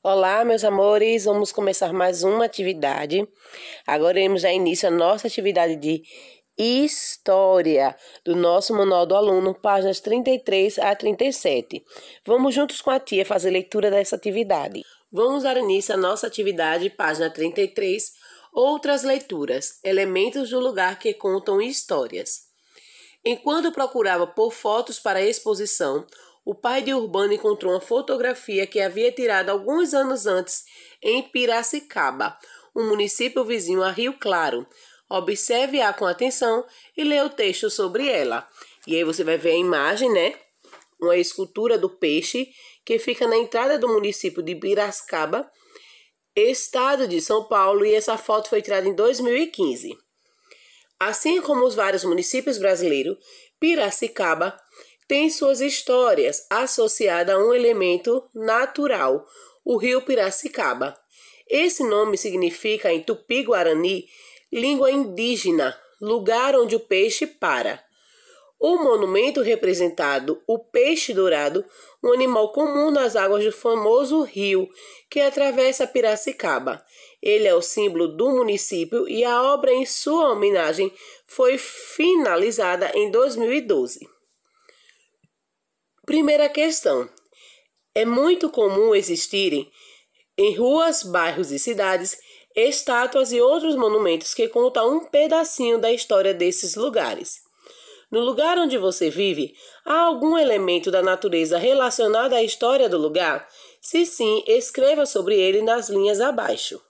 Olá, meus amores, vamos começar mais uma atividade. Agora iremos dar início à nossa atividade de História do nosso Manual do Aluno, páginas 33 a 37. Vamos juntos com a tia fazer leitura dessa atividade. Vamos dar início à nossa atividade, página 33, Outras Leituras, Elementos do Lugar que Contam Histórias. Enquanto procurava por fotos para a exposição, o pai de Urbano encontrou uma fotografia que havia tirado alguns anos antes em Piracicaba, um município vizinho a Rio Claro. Observe-a com atenção e leia o texto sobre ela. E aí você vai ver a imagem, né? Uma escultura do peixe que fica na entrada do município de Piracicaba, estado de São Paulo, e essa foto foi tirada em 2015. Assim como os vários municípios brasileiros, Piracicaba tem suas histórias associada a um elemento natural, o rio Piracicaba. Esse nome significa em tupi-guarani, língua indígena, lugar onde o peixe para. O monumento representado o peixe dourado, um animal comum nas águas do famoso rio que atravessa Piracicaba. Ele é o símbolo do município e a obra em sua homenagem foi finalizada em 2012. Primeira questão: é muito comum existirem em ruas, bairros e cidades estátuas e outros monumentos que contam um pedacinho da história desses lugares. No lugar onde você vive, há algum elemento da natureza relacionado à história do lugar? Se sim, escreva sobre ele nas linhas abaixo.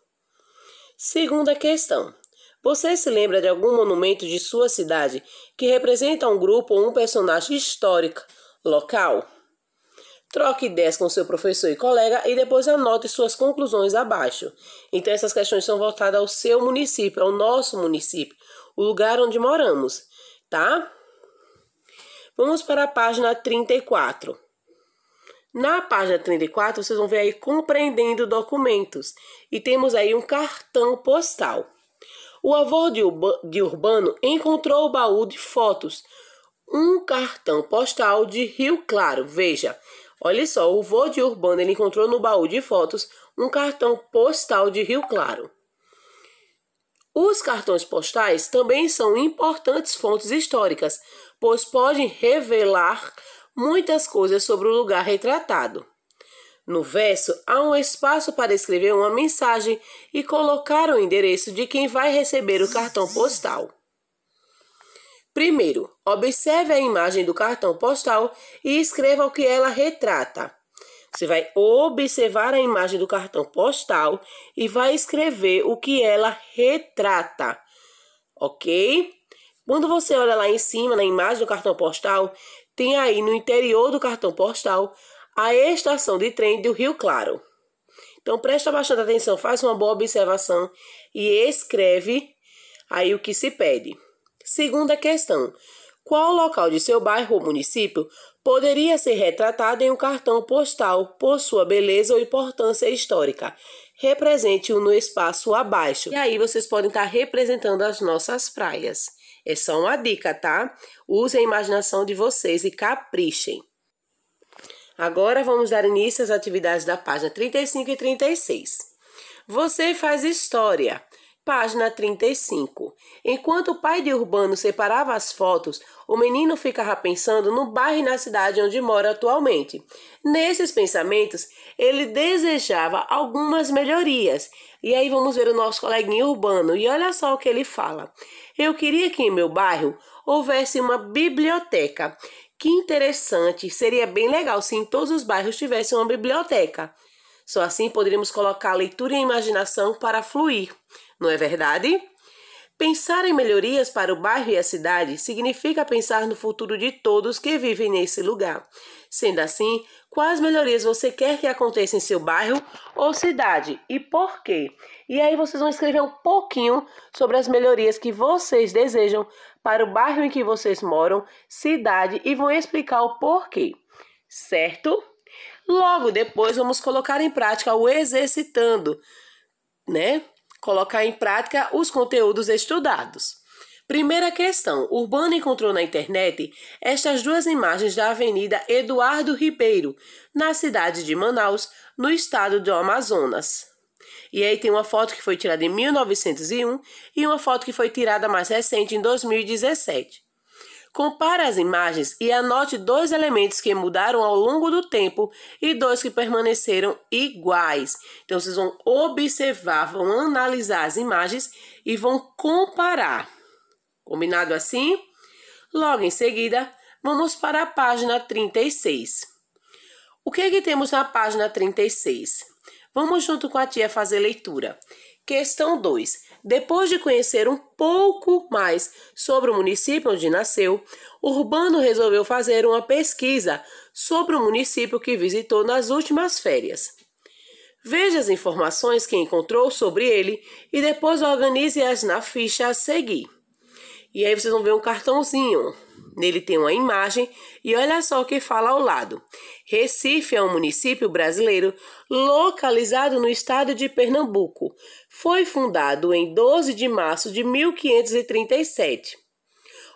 Segunda questão: Você se lembra de algum monumento de sua cidade que representa um grupo ou um personagem histórico local. Troque ideias com seu professor e colega e depois anote suas conclusões abaixo. Então, essas questões são voltadas ao seu município, ao nosso município, o lugar onde moramos, tá? Vamos para a página 34. Na página 34, vocês vão ver aí compreendendo documentos e temos aí um cartão postal. O avô de Urbano encontrou o baú de fotos um cartão postal de Rio Claro. Veja, olha só, o vô de Urbano ele encontrou no baú de fotos um cartão postal de Rio Claro. Os cartões postais também são importantes fontes históricas, pois podem revelar muitas coisas sobre o lugar retratado. No verso, há um espaço para escrever uma mensagem e colocar o endereço de quem vai receber o cartão postal. Primeiro, observe a imagem do cartão postal e escreva o que ela retrata. Você vai observar a imagem do cartão postal e vai escrever o que ela retrata, ok? Quando você olha lá em cima, na imagem do cartão postal, tem aí no interior do cartão postal a estação de trem do Rio Claro. Então presta bastante atenção, faz uma boa observação e escreve aí o que se pede. Segunda questão: qual local de seu bairro ou município poderia ser retratado em um cartão postal por sua beleza ou importância histórica? Represente-o no espaço abaixo. E aí vocês podem estar representando as nossas praias. É só uma dica, tá? Usem a imaginação de vocês e caprichem. Agora vamos dar início às atividades da página 35 e 36. Você faz história. Página 35. Enquanto o pai de Urbano separava as fotos, o menino ficava pensando no bairro e na cidade onde mora atualmente. Nesses pensamentos, ele desejava algumas melhorias. E aí vamos ver o nosso coleguinha Urbano e olha só o que ele fala. Eu queria que em meu bairro houvesse uma biblioteca. Que interessante, seria bem legal se em todos os bairros tivesse uma biblioteca. Só assim poderíamos colocar a leitura e a imaginação para fluir, não é verdade? Pensar em melhorias para o bairro e a cidade significa pensar no futuro de todos que vivem nesse lugar. Sendo assim, quais melhorias você quer que aconteça em seu bairro ou cidade e por quê? E aí vocês vão escrever um pouquinho sobre as melhorias que vocês desejam para o bairro em que vocês moram, cidade e vão explicar o porquê, certo? Logo depois, vamos colocar em prática o exercitando, né? Colocar em prática os conteúdos estudados. Primeira questão: Urbano encontrou na internet estas duas imagens da Avenida Eduardo Ribeiro, na cidade de Manaus, no estado do Amazonas. E aí tem uma foto que foi tirada em 1901 e uma foto que foi tirada mais recente em 2017. Compare as imagens e anote dois elementos que mudaram ao longo do tempo e dois que permaneceram iguais. Então vocês vão observar, vão analisar as imagens e vão comparar. Combinado assim? Logo em seguida, vamos para a página 36. O que, é que temos na página 36? Vamos junto com a tia fazer leitura. Questão 2. Depois de conhecer um pouco mais sobre o município onde nasceu, Urbano resolveu fazer uma pesquisa sobre o município que visitou nas últimas férias. Veja as informações que encontrou sobre ele e depois organize-as na ficha a seguir. E aí vocês vão ver um cartãozinho. Nele tem uma imagem e olha só o que fala ao lado. Recife é um município brasileiro localizado no estado de Pernambuco. Foi fundado em 12 de março de 1537.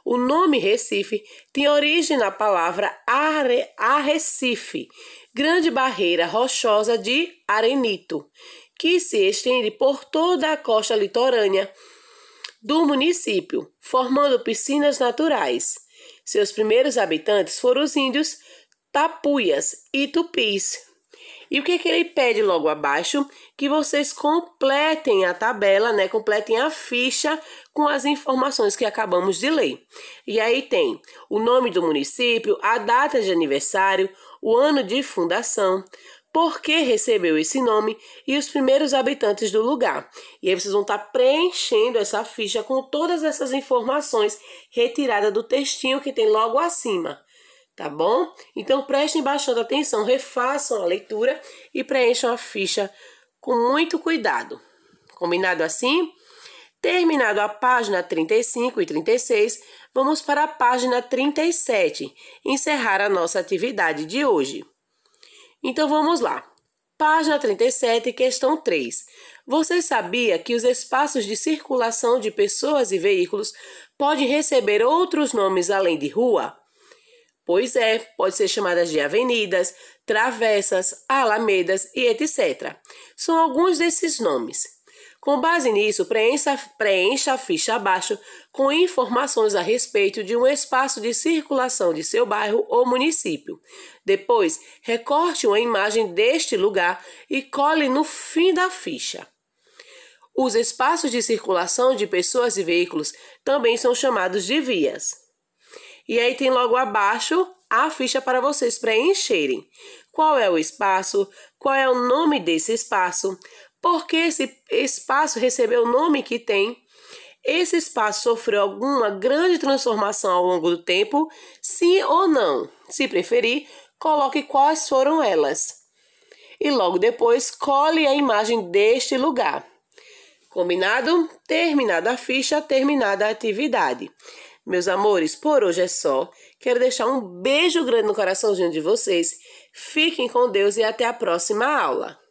O nome Recife tem origem na palavra are, arrecife, grande barreira rochosa de arenito, que se estende por toda a costa litorânea do município, formando piscinas naturais. Seus primeiros habitantes foram os índios tapuias e tupis. E o que, é que ele pede logo abaixo? Que vocês completem a tabela, né? Completem a ficha com as informações que acabamos de ler. E aí tem o nome do município, a data de aniversário, o ano de fundação, por que recebeu esse nome e os primeiros habitantes do lugar. E aí vocês vão estar tá preenchendo essa ficha com todas essas informações retiradas do textinho que tem logo acima. Tá bom? Então prestem bastante atenção, refaçam a leitura e preencham a ficha com muito cuidado. Combinado assim? Terminado a página 35 e 36, vamos para a página 37, encerrar a nossa atividade de hoje. Então vamos lá. Página 37, questão 3. Você sabia que os espaços de circulação de pessoas e veículos podem receber outros nomes além de rua? Pois é, pode ser chamadas de avenidas, travessas, alamedas e etc. São alguns desses nomes. Com base nisso, preencha, preencha a ficha abaixo com informações a respeito de um espaço de circulação de seu bairro ou município. Depois, recorte uma imagem deste lugar e cole no fim da ficha. Os espaços de circulação de pessoas e veículos também são chamados de vias. E aí tem logo abaixo a ficha para vocês preencherem. Qual é o espaço? Qual é o nome desse espaço? porque esse espaço recebeu o nome que tem. Esse espaço sofreu alguma grande transformação ao longo do tempo? Sim ou não? Se preferir, coloque quais foram elas. E logo depois, cole a imagem deste lugar. Combinado? Terminada a ficha, terminada a atividade. Meus amores, por hoje é só. Quero deixar um beijo grande no coraçãozinho de vocês. Fiquem com Deus e até a próxima aula.